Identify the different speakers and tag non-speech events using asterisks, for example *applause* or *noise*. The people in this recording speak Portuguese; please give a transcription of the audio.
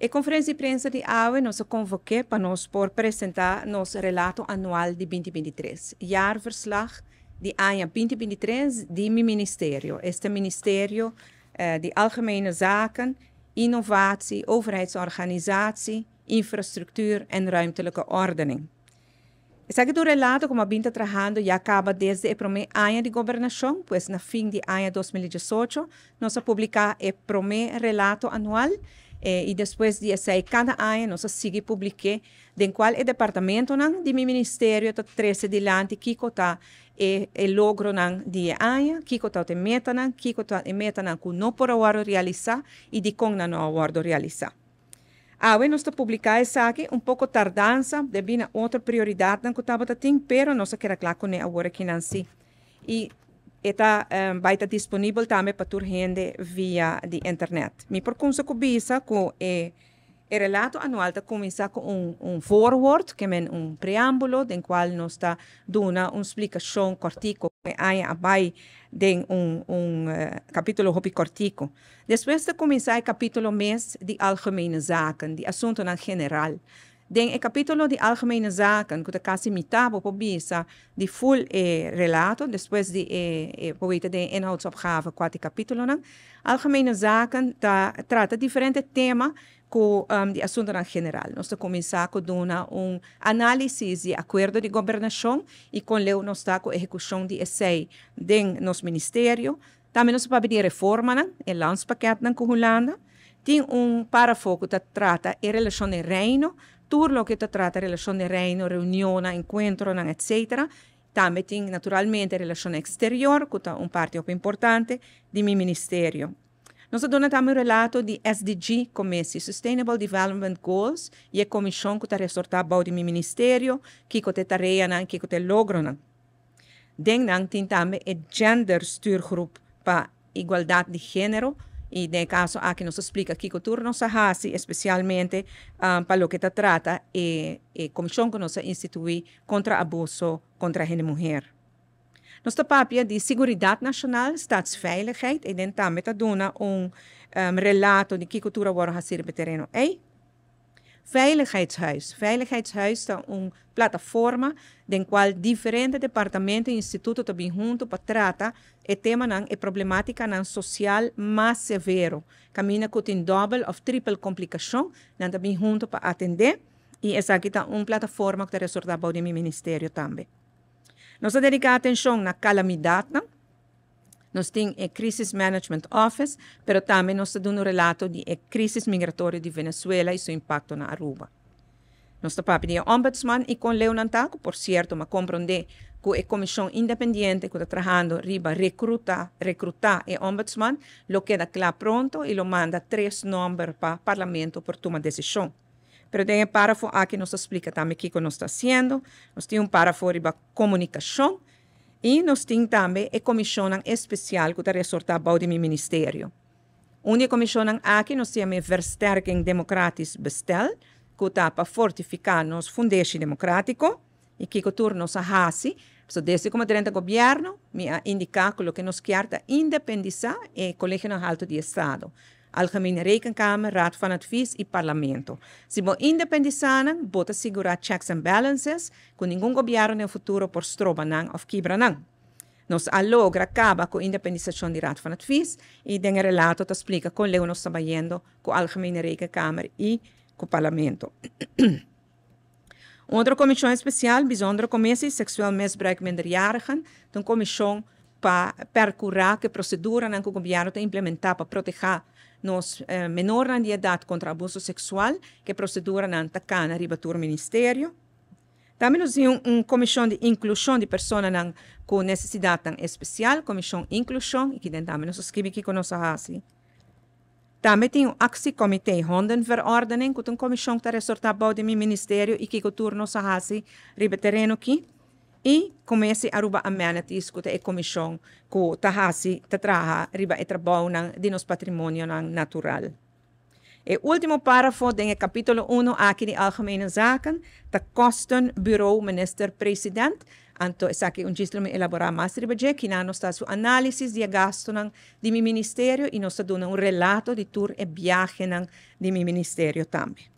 Speaker 1: A conferência de imprensa de AUE nos convocou para nos por apresentar nosso relato anual de 2023, jaarverslag de 2023 de meu ministério. Este ministério eh, de Algemene Zaken, Inovatie, Overheidsorganisatie, Infrastructuur en Ruimtelijke Ordening. Segue do relato como a Binta tá trabalhando Já acaba desde o primeiro ano de governação, pois no fim de ano 2018, nós publicamos o primeiro relato anual eh, y después de ese, cada año nos sigue publique de qual el departamento não de mi ministério está 13 delante, Kiko está eh, logro não de año, que está de meta nan, Kiko está eh, de meta nan que não por aguardo realizar e de con não aguardo realizar. ah bem nós está publicar essa aqui, um pouco tardança, devido a outra prioridade que estava tendo, pero nós queremos claro que agora que não se. E Está um, estar disponível também para tur gente via de internet. Me pergunto kunsa kubisa ku e e relato anual ta começa com um, um forward, que é um preâmbulo, em qual nós está dando uma explicação cortico, que aí abai de um, um uh, eh, capítulo hopi cortico. Depois de começar o capítulo mês de algemene zaken, de assunto na general. Den el eh, capítulo de Algemene Zaken, que casi mitad op bisa, de full eh, relato, después de, eh, eh, de inhoudsopgave qua de capítulo. Dan. Algemene Zaken da, trata diferentes temas com um, ehm, de assunto na general. Nós começamos com uma análise de acordo de gobernación e com leu nós está com a execução de essay den nos ministério. Também nós vamos pedir reforma, né? o lançamento com Holanda. Tem um parágrafo que trata a relação do reino turlaket att träta relationer, reino, unioner, encuentron, etc. Tameting, naturalmente, relazione exterior, che è un parte importante di mio ministero. Noi abbiamo un relato di SDG commessi, Sustainable Development Goals, e commissione che risorta di mio ministero, che è tareana, che è logrona. Denk nang tintame e gender stuurgroep pa igualdad di genero, e de caso a ah, que nos explica Kiko Turno Sahasi, especialmente um, ah, para lo que te trata e, eh, e eh, comisión que nos institui contra abuso contra a mulher. Nossa papia de segurança Nacional, Staatsveiligheid, e dentro da metadona um, um relato de Kiko Tura Warhasir Betereno. Ei? Veiligheidshuis. Veiligheidshuis é uma plataforma em qual diferentes departamentos e institutos também juntos para tratar o tema e e problemática não social mais severo. Caminha com um double ou triple complicação, não, também junto para atender. E essa aqui é tá uma plataforma que está resolvida para o meu ministério também. Nós dedicamos atenção na calamidade, não? Nós temos o Crisis Management Office, mas também nós temos um relato de a crise migratória de Venezuela e seu impacto na Aruba. Nós temos o Ombudsman e com Antaco, por certo, mas compreender que a comissão independente que está trabalhando riba recruta, recrutar o ombudsman, lo queda claro pronto e lo manda três números para o parlamento por tomar decisão. Pero tem um parágrafo aqui que nos explica também o que nós está fazendo. Nós temos um parágrafo riba comunicação, Inosting também é comissão especial que está resortado ao meu ministério. Onde a comissão aqui nós temos Verstärkung Demokratis Bestel, que está para fortificar nosso fundeste democrático, e que turno sa hasi, so desde como 30 governo, mi ha indicato que nos querta independizar e colegio alto de Estado. Algemene Rekenkamer, Raad van Advies e Parlamento. Se bo independizanan, bota segurar checks and balances, com nenhum governo no futuro por strobanan ou kibranan. Nos allogra acaba com a independização de Raad van Advies e um relato te explica com leu nos trabalhando com Algemene Rekenkamer e com o Parlamento. Outra *clears throat* comissão especial, bijzondere commissie seksueel misbruik minderjarigen, een comissão para percurar que procedura o governo te implementar para proteger nos eh, menor de idade contra abuso sexual, que procedura na Antacana, ribatur Ministério. Também nos um, um comissão de inclusão de pessoas com necessidade especial, comissão de inclusão, e que também nos escreve aqui com nossa raça. Também tem o Axi-Comitê Hondenverordning, que uma comissão que está ressortado do Ministério e que turno nossa raça, riba terreno aqui. i a ruba amenities ko e commission ku tahasi tatraha riba e trabaho ng dinos patrimonio ng natural. E ultimo parafo denge capitolo 1 akin di algemene zaken ta kosten bureau minister president anto esaki un gislo mi elabora mastri beje kinano sta su analysis di gasto di mi ministerio inosta dona un relato di tour e viaje di mi ministerio tambi.